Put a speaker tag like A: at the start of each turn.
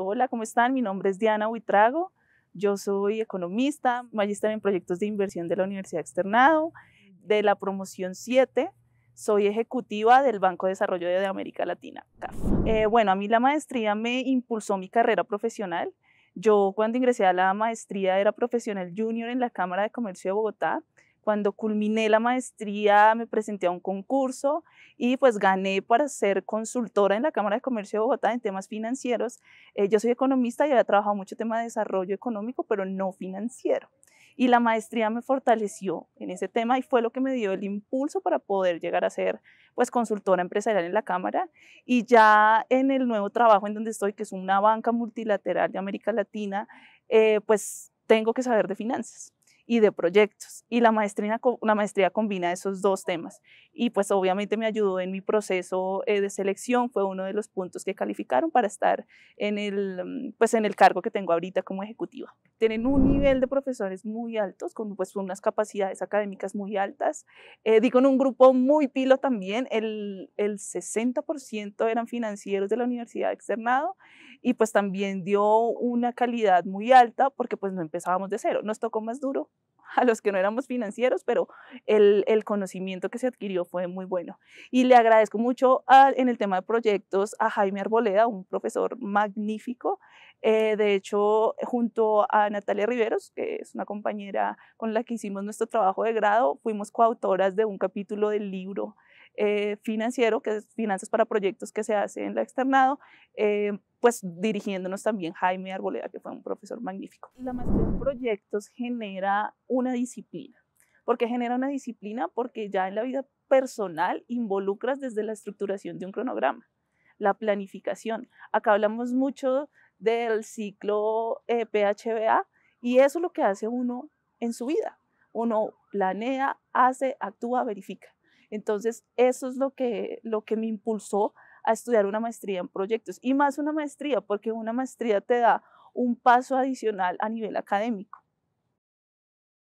A: Hola, ¿cómo están? Mi nombre es Diana Huitrago, Yo soy economista, magíster en proyectos de inversión de la Universidad Externado, de la promoción 7. Soy ejecutiva del Banco de Desarrollo de América Latina, CAF. Eh, bueno, a mí la maestría me impulsó mi carrera profesional. Yo cuando ingresé a la maestría era profesional junior en la Cámara de Comercio de Bogotá cuando culminé la maestría me presenté a un concurso y pues gané para ser consultora en la Cámara de Comercio de Bogotá en temas financieros. Eh, yo soy economista y había trabajado mucho tema de desarrollo económico, pero no financiero. Y la maestría me fortaleció en ese tema y fue lo que me dio el impulso para poder llegar a ser pues consultora empresarial en la Cámara. Y ya en el nuevo trabajo en donde estoy, que es una banca multilateral de América Latina, eh, pues tengo que saber de finanzas y de proyectos. Y la maestría, la maestría combina esos dos temas. Y pues obviamente me ayudó en mi proceso eh, de selección, fue uno de los puntos que calificaron para estar en el, mm, pues en el cargo que tengo ahorita como ejecutiva tienen un nivel de profesores muy altos, con pues, unas capacidades académicas muy altas. Eh, digo, un grupo muy pilo también, el, el 60% eran financieros de la universidad externado y pues también dio una calidad muy alta porque pues no empezábamos de cero, nos tocó más duro a los que no éramos financieros, pero el, conocimiento que se adquirió fue muy bueno. Y le agradezco mucho en el tema de proyectos a Jaime Arboleda, un profesor magnífico. Eh, de hecho, junto a Natalia Riveros, que es una compañera con la que hicimos nuestro trabajo de grado, fuimos coautoras de un capítulo del libro eh, financiero, que es Finanzas para Proyectos que se hace en la externado. Eh, pues dirigiéndonos también Jaime Arboleda, que fue un profesor magnífico. La maestría en proyectos genera una disciplina. ¿Por qué genera una disciplina? Porque ya en la vida personal involucras desde la estructuración de un cronograma, la planificación. Acá hablamos mucho del ciclo eh, PHBA y eso es lo que hace uno en su vida. Uno planea, hace, actúa, verifica. Entonces, eso es lo que, lo que me impulsó a estudiar una maestría en proyectos y más una maestría, porque una maestría te da un paso adicional a nivel académico.